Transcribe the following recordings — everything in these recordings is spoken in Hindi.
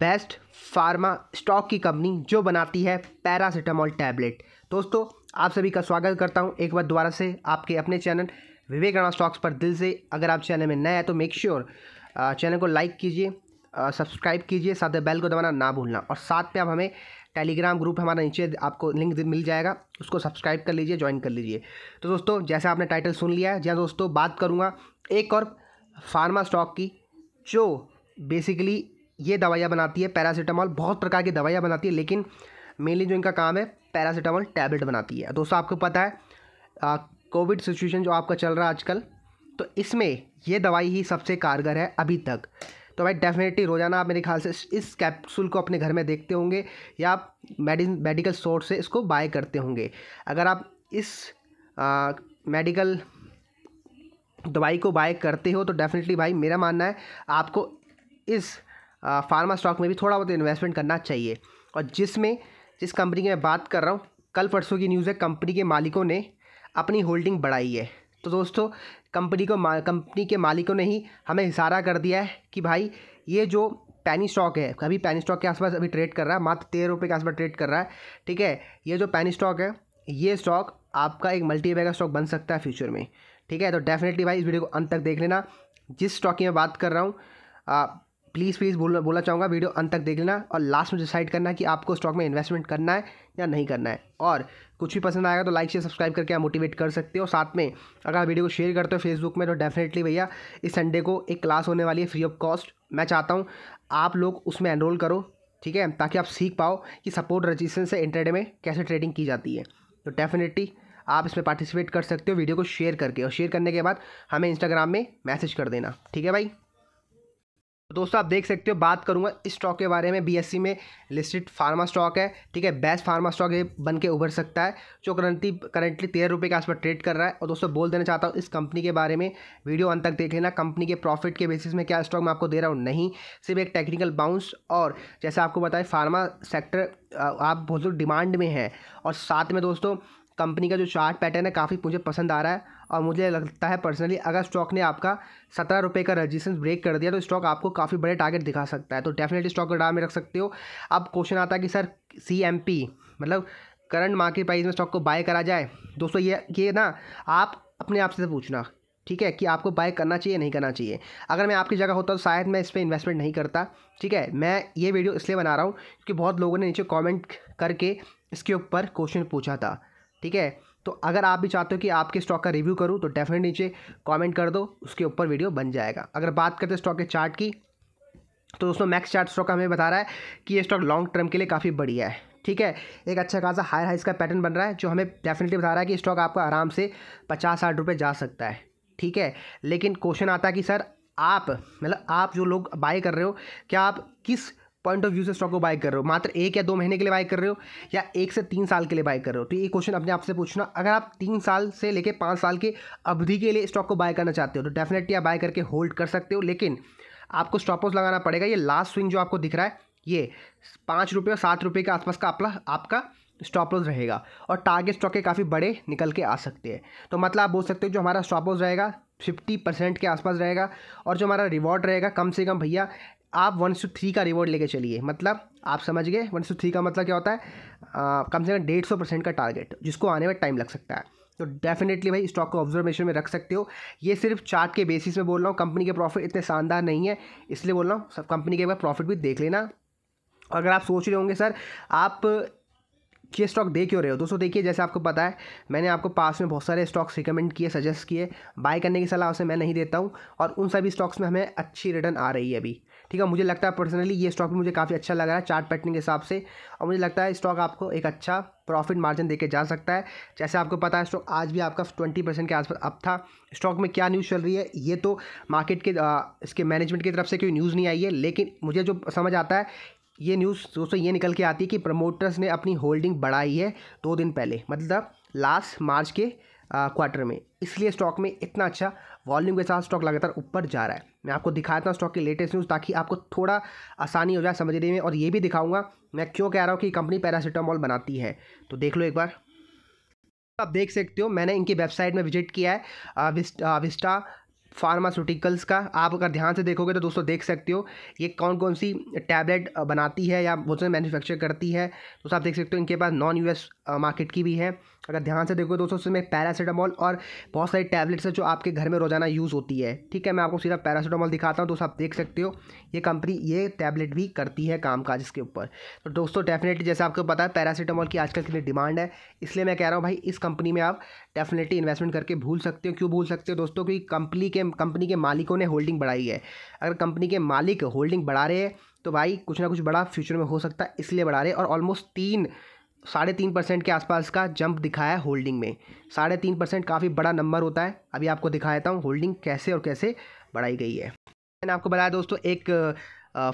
बेस्ट फार्मा स्टॉक की कंपनी जो बनाती है पैरासीटामोल टैबलेट दोस्तों आप सभी का स्वागत करता हूं एक बार दोबारा से आपके अपने चैनल विवेक राणा स्टॉक्स पर दिल से अगर आप चैनल में नए हैं तो मेक श्योर sure, चैनल को लाइक कीजिए सब्सक्राइब कीजिए साथ में बेल को दबाना ना भूलना और साथ में आप हमें टेलीग्राम ग्रुप हमारा नीचे आपको लिंक मिल जाएगा उसको सब्सक्राइब कर लीजिए ज्वाइन कर लीजिए तो दोस्तों जैसे आपने टाइटल सुन लिया है जहाँ दोस्तों बात करूँगा एक और फार्मा स्टॉक की जो बेसिकली ये दवाइयाँ बनाती है पैरासीटामॉल बहुत प्रकार की दवाइयाँ बनाती है लेकिन मेनली जो इनका काम है पैरासीटामॉल टैबलेट बनाती है दोस्तों आपको पता है कोविड सिचुएशन जो आपका चल रहा है आजकल तो इसमें ये दवाई ही सबसे कारगर है अभी तक तो भाई डेफिनेटली रोज़ाना आप मेरे ख्याल से इस कैप्सूल को अपने घर में देखते होंगे या आप मेडिकल स्टोर से इसको बाय करते होंगे अगर आप इस मेडिकल दवाई को बाय करते हो तो डेफिनेटली भाई मेरा मानना है आपको इस फार्मा स्टॉक में भी थोड़ा बहुत इन्वेस्टमेंट करना चाहिए और जिसमें जिस कंपनी की मैं बात कर रहा हूँ कल परसों की न्यूज़ है कंपनी के मालिकों ने अपनी होल्डिंग बढ़ाई है तो दोस्तों कंपनी को कंपनी के मालिकों ने ही हमें इशारा कर दिया है कि भाई ये जो पैनी स्टॉक है अभी पैनी स्टॉक के आसपास अभी ट्रेड कर रहा है मात्र तेरह रुपये के आसपास ट्रेड कर रहा है ठीक है ये जो पैनी स्टॉक है ये स्टॉक आपका एक मल्टी बैगर स्टॉक बन सकता है फ्यूचर में ठीक है तो डेफिनेटली भाई इस वीडियो को अंत तक देख लेना जिस स्टॉक की मैं बात कर रहा हूँ प्लीज़ प्लीज़ बोल बोला चाहूँगा वीडियो अंत तक देख लेना और लास्ट में डिसाइड करना कि आपको स्टॉक में इन्वेस्टमेंट करना है या नहीं करना है और कुछ भी पसंद आएगा तो लाइक शेयर सब्सक्राइब करके आप मोटिवेट कर सकते हो साथ में अगर आप वीडियो को शेयर करते हो फेसबुक में तो डेफिनेटली भैया इस संडे को एक क्लास होने वाली है फ्री ऑफ कॉस्ट मैं चाहता हूँ आप लोग उसमें एनरोल करो ठीक है ताकि आप सीख पाओ कि सपोर्ट रजिस्ट्रेशन से इंटरडे में कैसे ट्रेडिंग की जाती है तो डेफिनेटली आप इसमें पार्टिसिपेट कर सकते हो वीडियो को शेयर करके और शेयर करने के बाद हमें इंस्टाग्राम में मैसेज कर देना ठीक है भाई दोस्तों आप देख सकते हो बात करूंगा इस स्टॉक के बारे में बीएससी e में लिस्टेड फार्मा स्टॉक है ठीक है बेस्ट फार्मा स्टॉक ये बन के उभर सकता है जो करंटली करंटली तेरह रुपये के आसपास ट्रेड कर रहा है और दोस्तों बोल देना चाहता हूँ इस कंपनी के बारे में वीडियो अंत तक देख लेना कंपनी के प्रॉफिट के बेसिस में क्या स्टॉक मैं आपको दे रहा हूँ नहीं सिर्फ एक टेक्निकल बाउंस और जैसे आपको बताए फार्मा सेक्टर आप बहुत डिमांड में है और साथ में दोस्तों कंपनी का जो चार्ट पैटर्न है काफ़ी मुझे पसंद आ रहा है और मुझे लगता है पर्सनली अगर स्टॉक ने आपका सत्रह रुपये का रजिस्टेंस ब्रेक कर दिया तो स्टॉक आपको काफ़ी बड़े टारगेट दिखा सकता है तो डेफिनेटली स्टॉक को डाल में रख सकते हो अब क्वेश्चन आता है कि सर सी मतलब करंट मार्केट प्राइस में स्टॉक को बाय करा जाए दोस्तों ये ये ना आप अपने आप से तो पूछना ठीक है कि आपको बाय करना चाहिए नहीं करना चाहिए अगर मैं आपकी जगह होता तो शायद मैं इस पर इन्वेस्टमेंट नहीं करता ठीक है मैं ये वीडियो इसलिए बना रहा हूँ क्योंकि बहुत लोगों ने नीचे कमेंट करके इसके ऊपर क्वेश्चन पूछा था ठीक है तो अगर आप भी चाहते हो कि आपके स्टॉक का रिव्यू करूँ तो डेफिनेट नीचे कमेंट कर दो उसके ऊपर वीडियो बन जाएगा अगर बात करते हैं स्टॉक के चार्ट की तो दोस्तों मैक्स चार्ट स्टॉक हमें बता रहा है कि ये स्टॉक लॉन्ग टर्म के लिए काफ़ी बढ़िया है ठीक है एक अच्छा खासा हायर हाइस का पैटर्न बन रहा है जो हमें डेफिनेटली बता रहा है कि स्टॉक आपका आराम से पचास साठ रुपये जा सकता है ठीक है लेकिन क्वेश्चन आता है कि सर आप मतलब आप जो लोग बाय कर रहे हो क्या आप किस पॉइंट ऑफ व्यू से स्टॉक को बाय कर रहे हो मात्र एक या दो महीने के लिए बाय कर रहे हो या एक से तीन साल के लिए बाय कर रहे हो तो ये क्वेश्चन अपने आप से पूछना अगर आप तीन साल से लेकर पाँच साल के अवधि के लिए स्टॉक को बाय करना चाहते हो तो डेफिनेटली आप बाय करके होल्ड कर सकते हो लेकिन आपको स्टॉपॉस लगाना पड़ेगा ये लास्ट स्विंग जो आपको दिख रहा है ये पाँच रुपये और सात रुपये के आसपास का अपना आपका स्टॉप लॉस रहेगा और टारगेट स्टॉक के काफ़ी बड़े निकल के आ सकते हैं तो मतलब आप बोल सकते हो जो हमारा स्टॉप लॉस रहेगा फिफ्टी परसेंट के आसपास रहेगा और जो हमारा रिवॉर्ड रहेगा कम से कम भैया आप वन टू थ्री का रिवॉर्ड लेके चलिए मतलब आप समझ गए वन टू थ्री का मतलब क्या होता है आ, कम से कम डेढ़ सौ परसेंट का टारगेट जिसको आने में टाइम लग सकता है तो डेफिनेटली भाई स्टॉक को ऑब्जर्वेशन में रख सकते हो ये सिर्फ चार्ट के बेसिस में बोल रहा हूँ कंपनी के प्रॉफिट इतने शानदार नहीं है इसलिए बोल रहा हूँ सब कंपनी के बाद प्रॉफिट भी देख लेना और अगर आप सोच रहे होंगे सर आप ये स्टॉक दे क्यों रहे हो दोस्तों देखिए जैसे आपको पता है मैंने आपको पास में बहुत सारे स्टॉक्स रिकमेंड किए सजेस्ट किए बाय करने की सलाह उसे मैं नहीं देता हूँ और उन सभी स्टॉक्स में हमें अच्छी रिटर्न आ रही है अभी ठीक है मुझे लगता है पर्सनली ये स्टॉक भी मुझे काफ़ी अच्छा लग रहा है चार्ट पैटर्न के हिसाब से और मुझे लगता है स्टॉक आपको एक अच्छा प्रॉफिट मार्जिन देके जा सकता है जैसे आपको पता है स्टॉक आज भी आपका ट्वेंटी परसेंट के आसपास अप था स्टॉक में क्या न्यूज़ चल रही है ये तो मार्केट के आ, इसके मैनेजमेंट की तरफ से कोई न्यूज़ नहीं आई है लेकिन मुझे जो समझ आता है ये न्यूज़ दोस्तों ये निकल के आती है कि प्रमोटर्स ने अपनी होल्डिंग बढ़ाई है दो दिन पहले मतलब लास्ट मार्च के क्वार्टर में इसलिए स्टॉक में इतना अच्छा वॉल्यूम के साथ स्टॉक लगातार ऊपर जा रहा है मैं आपको दिखाता हूँ स्टॉक की लेटेस्ट न्यूज़ ताकि आपको थोड़ा आसानी हो जाए समझने में और ये भी दिखाऊंगा मैं क्यों कह रहा हूँ कि कंपनी पैरासीटामॉल बनाती है तो देख लो एक बार आप देख सकते हो मैंने इनकी वेबसाइट में विजिट किया है विस्टा, विस्टा फार्मास्यूटिकल्स का आप अगर ध्यान से देखोगे तो दोस्तों देख सकते हो ये कौन कौन सी टैबलेट बनाती है या वो सारे तो मैन्युफैक्चर करती है तो आप देख सकते हो इनके पास नॉन यूएस मार्केट की भी है अगर ध्यान से देखो दोस्तों इसमें पैरासीटामॉल और बहुत सारी टैबलेट्स है जो आपके घर में रोजाना यूज़ होती है ठीक है मैं आपको सीधा पैरासीटामॉल दिखाता हूँ दोस्तों आप देख सकते हो ये कंपनी ये टैबलेट भी करती है काम काज इसके ऊपर तो दोस्तों डेफिनेटली जैसे आपको पता है पैरासीटामॉल की आजकल कितनी डिमांड है इसलिए मैं कह रहा हूँ भाई इस कंपनी में आप डेफिनेटली इन्वेस्टमेंट करके भूल सकते हो क्यों भूल सकते हो दोस्तों क्योंकि कंपनी के कंपनी के मालिकों ने होल्डिंग बढ़ाई है अगर कंपनी के मालिक होल्डिंग बढ़ा रहे हैं तो भाई कुछ ना कुछ बड़ा फ्यूचर में हो सकता है इसलिए बढ़ा रहे और ऑलमोस्ट तीन साढ़े तीन परसेंट के आसपास का जंप दिखाया है होल्डिंग में साढ़े तीन परसेंट काफ़ी बड़ा नंबर होता है अभी आपको दिखा देता हूँ होल्डिंग कैसे और कैसे बढ़ाई गई है मैंने आपको बताया दोस्तों एक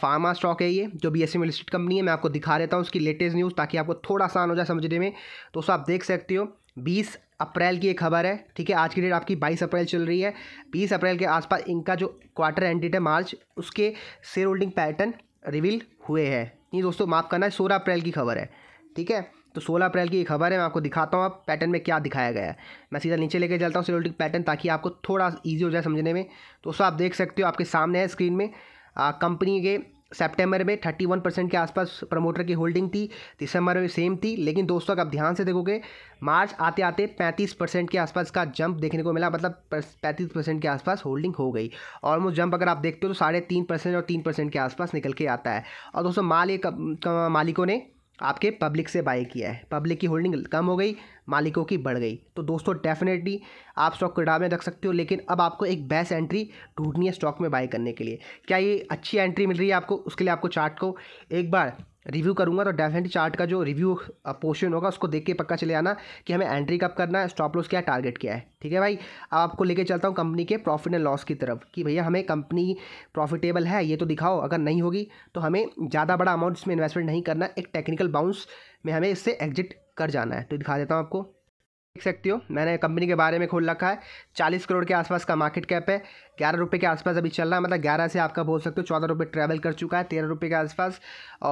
फार्मा स्टॉक है ये जो B S C listed company है मैं आपको दिखा देता हूँ उसकी लेटेस्ट न्यूज़ ताकि आपको थोड़ा आसान हो जाए समझने में दोस्तों आप देख सकते हो बीस अप्रैल की एक खबर है ठीक है आज की डेट आपकी बाईस अप्रैल चल रही है बीस अप्रैल के आसपास इनका जो क्वार्टर एंड डेट है मार्च उसके शेयर होल्डिंग पैटर्न रिवील हुए हैं नहीं दोस्तों माफ़ करना है सोलह अप्रैल की खबर है ठीक है तो 16 अप्रैल की एक खबर है मैं आपको दिखाता हूँ आप पैटर्न में क्या दिखाया गया है मैं सीधा नीचे लेके चलता हूँ सिलोटिक पैटर्न ताकि आपको थोड़ा ईजी हो जाए समझने में तो उसको आप देख सकते हो आपके सामने है स्क्रीन में कंपनी के सितंबर में वन परसेंट के आसपास प्रमोटर की होल्डिंग थी दिसंबर में सेम थी लेकिन दोस्तों अगर आप ध्यान से देखोगे मार्च आते आते पैंतीस परसेंट के आसपास का जंप देखने को मिला मतलब पैंतीस परसेंट के आसपास होल्डिंग हो गई ऑलमोस्ट जंप अगर आप देखते हो तो साढ़े तीन परसेंट और तीन परसेंट के आसपास निकल के आता है और दोस्तों माल ये मालिकों ने आपके पब्लिक से बाय किया है पब्लिक की होल्डिंग कम हो गई मालिकों की बढ़ गई तो दोस्तों डेफिनेटली आप स्टॉक कड़ा में रख सकते हो लेकिन अब आपको एक बेस्ट एंट्री ढूंढनी है स्टॉक में बाय करने के लिए क्या ये अच्छी एंट्री मिल रही है आपको उसके लिए आपको चार्ट को एक बार रिव्यू करूँगा तो डेफिनेटली चार्ट का जो रिव्यू पोर्शन होगा उसको देख के पक्का चले आना कि हमें एंट्री कब करना है स्टॉप लॉस क्या है टारगेट क्या है ठीक है भाई अब आपको लेके चलता हूँ कंपनी के प्रॉफिट एंड लॉस की तरफ कि भैया हमें कंपनी प्रॉफिटेबल है ये तो दिखाओ अगर नहीं होगी तो हमें ज़्यादा बड़ा अमाउंट इसमें इन्वेस्टमेंट नहीं करना एक टेक्निकल बाउंस में हमें इससे एग्जिट कर जाना है तो दिखा देता हूँ आपको देख सकते हो मैंने कंपनी के बारे में खोल रखा है चालीस करोड़ के आसपास का मार्केट कैप है ग्यारह रुपये के आसपास अभी चल रहा है मतलब ग्यारह से आपका बोल सकते हो चौदह रुपये ट्रैवल कर चुका है तेरह रुपये के आसपास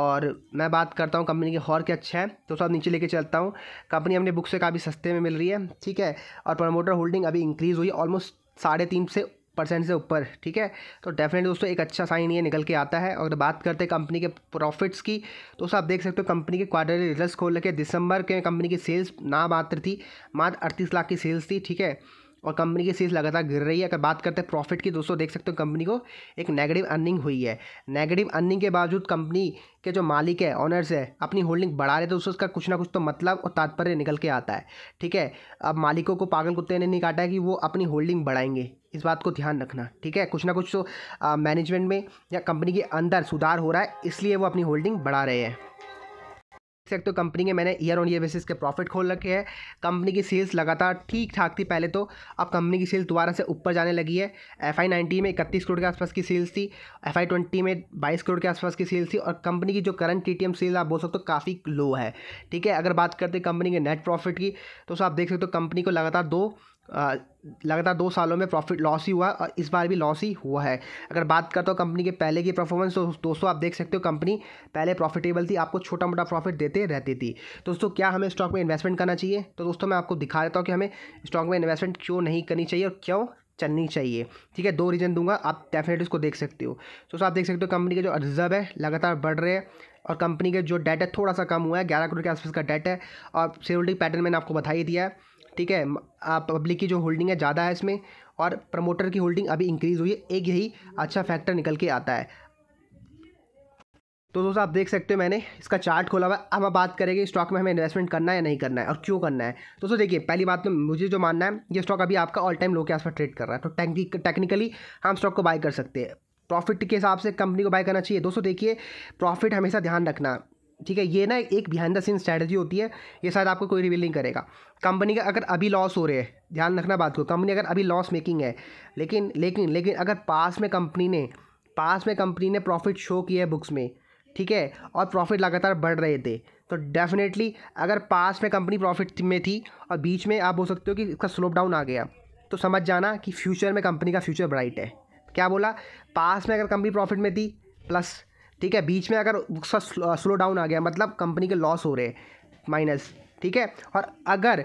और मैं बात करता हूँ कंपनी के हॉर के अच्छा है तो सब नीचे लेके चलता हूँ कंपनी अपने बुक से काफ़ी सस्ते में मिल रही है ठीक है और प्रमोटर होल्डिंग अभी इंक्रीज़ हुई ऑलमोस्ट साढ़े तीन से परसेंट से ऊपर ठीक है तो डेफिनेटली दोस्तों एक अच्छा साइन ये निकल के आता है और बात करते हैं कंपनी के प्रॉफिट्स की तो दोस्तों आप देख सकते हो कंपनी के क्वार्टरली रिजल्ट खोल रखे दिसंबर के कंपनी की सेल्स ना मात्र थी मात्र अड़तीस लाख की सेल्स थी ठीक है और कंपनी की सीज लगातार गिर रही है अगर बात करते हैं प्रॉफिट की दोस्तों देख सकते हो कंपनी को एक नेगेटिव अर्निंग हुई है नेगेटिव अर्निंग के बावजूद कंपनी के जो मालिक है ऑनर्स है अपनी होल्डिंग बढ़ा रहे तो उससे उसका कुछ ना कुछ तो मतलब और तात्पर्य निकल के आता है ठीक है अब मालिकों को पागल कुत्ते ने नहीं काटा है कि वो अपनी होल्डिंग बढ़ाएंगे इस बात को ध्यान रखना ठीक है कुछ ना कुछ तो मैनेजमेंट में या कंपनी के अंदर सुधार हो रहा है इसलिए वो अपनी होल्डिंग बढ़ा रहे हैं सकते हो कंपनी के मैंने ईयर ऑन ईयर बेसिस के प्रॉफिट खोल रखे हैं कंपनी की सेल्स लगातार ठीक ठाक थी पहले तो अब कंपनी की सेल्स दोबारा से ऊपर जाने लगी है एफ आई नाइन्टी में इकतीस करोड़ के आसपास की सेल्स थी एफ आई ट्वेंटी में बाईस करोड़ के आसपास की सेल्स थी और कंपनी की जो current T T M sales आप बोल सकते हो काफ़ी लो है ठीक है अगर बात करते कंपनी के नेट प्रॉफिट की तो आप देख सकते हो कंपनी को लगातार दो लगातार दो सालों में प्रॉफिट लॉस ही हुआ और इस बार भी लॉस ही हुआ है अगर बात करता हूँ कंपनी के पहले की परफॉर्मेंस तो दोस्तों आप देख सकते हो कंपनी पहले प्रॉफिटेबल थी आपको छोटा मोटा प्रॉफिट देते रहती थी तो दोस्तों क्या हमें स्टॉक में इन्वेस्टमेंट करना चाहिए तो दोस्तों मैं आपको दिखा देता हूँ कि हमें स्टॉक में इन्वेस्टमेंट क्यों नहीं करनी चाहिए और क्यों चलनी चाहिए ठीक है दो रीज़न दूंगा आप डेफिनेटली उसको देख सकते हो तो आप देख सकते हो कंपनी के जो रिजर्व है लगातार बढ़ रहे हैं और कंपनी के जो डेट है थोड़ा सा कम हुआ है ग्यारह करोड़ के आसपास का डेट है और सिक्योरिटी पैटर्न मैंने आपको बताई दिया है ठीक है पब्लिक की जो होल्डिंग है ज़्यादा है इसमें और प्रमोटर की होल्डिंग अभी इंक्रीज़ हुई है एक यही अच्छा फैक्टर निकल के आता है तो दोस्तों आप देख सकते हो मैंने इसका चार्ट खोला हुआ है अब हम बात करेंगे स्टॉक में हमें इन्वेस्टमेंट करना है या नहीं करना है और क्यों करना है दोस्तों देखिए पहली बात तो मुझे जो मानना है ये स्टॉक अभी आपका ऑल टाइम लो के आसपास ट्रेड कर रहा है तो टेक्निकली हम स्टॉक को बाय कर सकते हैं प्रॉफिट के हिसाब से कंपनी को बाय करना चाहिए दोस्तों देखिए प्रॉफिट हमेशा ध्यान रखना ठीक है ये ना एक बिहाइंड द सीन स्ट्रैटेजी होती है ये शायद आपको कोई रिवील नहीं करेगा कंपनी का अगर अभी लॉस हो रहे हैं ध्यान रखना बात को कंपनी अगर अभी लॉस मेकिंग है लेकिन लेकिन लेकिन अगर पास में कंपनी ने पास में कंपनी ने प्रॉफिट शो किया है बुक्स में ठीक है और प्रॉफिट लगातार बढ़ रहे थे तो डेफिनेटली अगर पास में कंपनी प्रॉफिट में थी और बीच में आप बोल सकते हो कि इसका स्लोप डाउन आ गया तो समझ जाना कि फ्यूचर में कंपनी का फ्यूचर ब्राइट है क्या बोला पास में अगर कंपनी प्रॉफिट में थी प्लस ठीक है बीच में अगर उसका स्लो डाउन आ गया मतलब कंपनी के लॉस हो रहे हैं माइनस ठीक है और अगर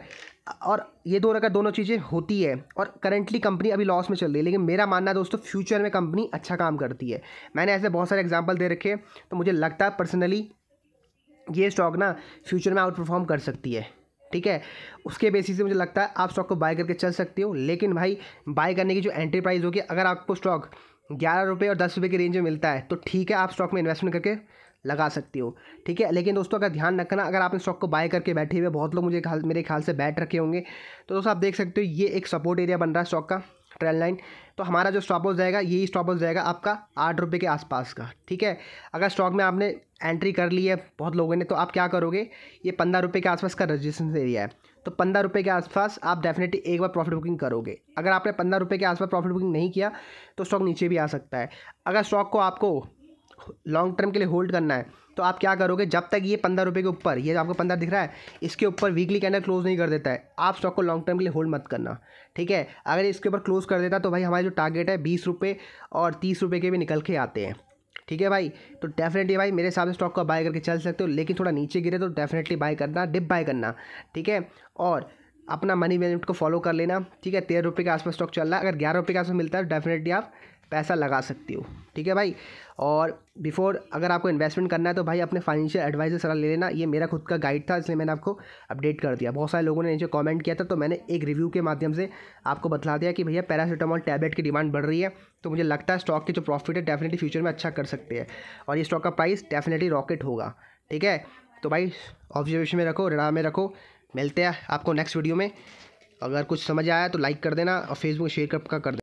और ये दोनों अगर दोनों चीज़ें होती है और करेंटली कंपनी अभी लॉस में चल रही है लेकिन मेरा मानना दोस्तों फ्यूचर में कंपनी अच्छा काम करती है मैंने ऐसे बहुत सारे एग्जाम्पल दे रखे तो मुझे लगता है पर्सनली ये स्टॉक ना फ्यूचर में आउट परफॉर्म कर सकती है ठीक है उसके बेसिस से मुझे लगता है आप स्टॉक को बाय करके चल सकते हो लेकिन भाई बाय करने की जो एंट्री होगी अगर आपको स्टॉक ग्यारह रुपये और दस रुपये की रेंज में मिलता है तो ठीक है आप स्टॉक में इन्वेस्टमेंट करके लगा सकती हो ठीक है लेकिन दोस्तों अगर ध्यान रखना अगर आपने स्टॉक को बाय करके बैठे हुए बहुत लोग मुझे ख्याल मेरे ख्याल से बैठ रखे होंगे तो दोस्तों आप देख सकते हो ये एक सपोर्ट एरिया बन रहा है स्टॉक का ट्रेल लाइन तो हमारा जो स्टॉप लॉस जाएगा यही स्टॉप लॉस जाएगा आपका आठ रुपये के आसपास का ठीक है अगर स्टॉक में आपने एंट्री कर ली है बहुत लोगों ने तो आप क्या करोगे ये पंद्रह रुपये के आसपास का रजिस्ट्रेशन एरिया है तो पंद्रह रुपये के आसपास आप डेफिनेटली एक बार प्रॉफिट बुकिंग करोगे अगर आपने पंद्रह रुपये के आसपास प्रॉफिट बुकिंग नहीं किया तो स्टॉक नीचे भी आ सकता है अगर स्टॉक को आपको लॉन्ग टर्म के लिए होल्ड करना है तो आप क्या करोगे जब तक ये पंद्रह रुपये के ऊपर ये आपको पंद्रह दिख रहा है इसके ऊपर वीकली कैंडल क्लोज नहीं कर देता है आप स्टॉक को लॉन्ग टर्म के लिए होल्ड मत करना ठीक है अगर इसके ऊपर क्लोज कर देता तो भाई हमारे जो टारगेट है बीस रुपये और तीस रुपये के भी निकल के आते हैं ठीक है भाई तो डेफिनेटली भाई मेरे हिसाब से स्टॉक को बाय करके चल सकते हो लेकिन थोड़ा नीचे गिरे तो डेफिनेटली बाय करना डिप बाय करना ठीक है और अपना मनी मैनेजमेंट को फॉलो कर लेना ठीक है तेरह रुपये के आसपास स्टॉक चल रहा है अगर ग्यारह रुपये के आसपास मिलता है डेफिनेटली तो आप पैसा लगा सकते हो ठीक है भाई और बिफोर अगर आपको इन्वेस्टमेंट करना है तो भाई अपने फाइनेंशियल एडवाइजर सलाह ले लेना ये मेरा खुद का गाइड था इसलिए मैंने आपको अपडेट कर दिया बहुत सारे लोगों ने नीचे कमेंट किया था तो मैंने एक रिव्यू के माध्यम से आपको बता दिया कि भैया पैरासीटामॉल टैबलेट की डिमांड बढ़ रही है तो मुझे लगता है स्टॉक के जो प्रॉफिट है डेफिनेटली फ्यूचर में अच्छा कर सकते हैं और ये स्टॉक का प्राइस डेफिनेटली रॉकेट होगा ठीक है तो भाई ऑब्जर्वेशन में रखो रडार में रखो मिलते हैं आपको नेक्स्ट वीडियो में अगर कुछ समझ आया तो लाइक कर देना और फेसबुक शेयर कर देना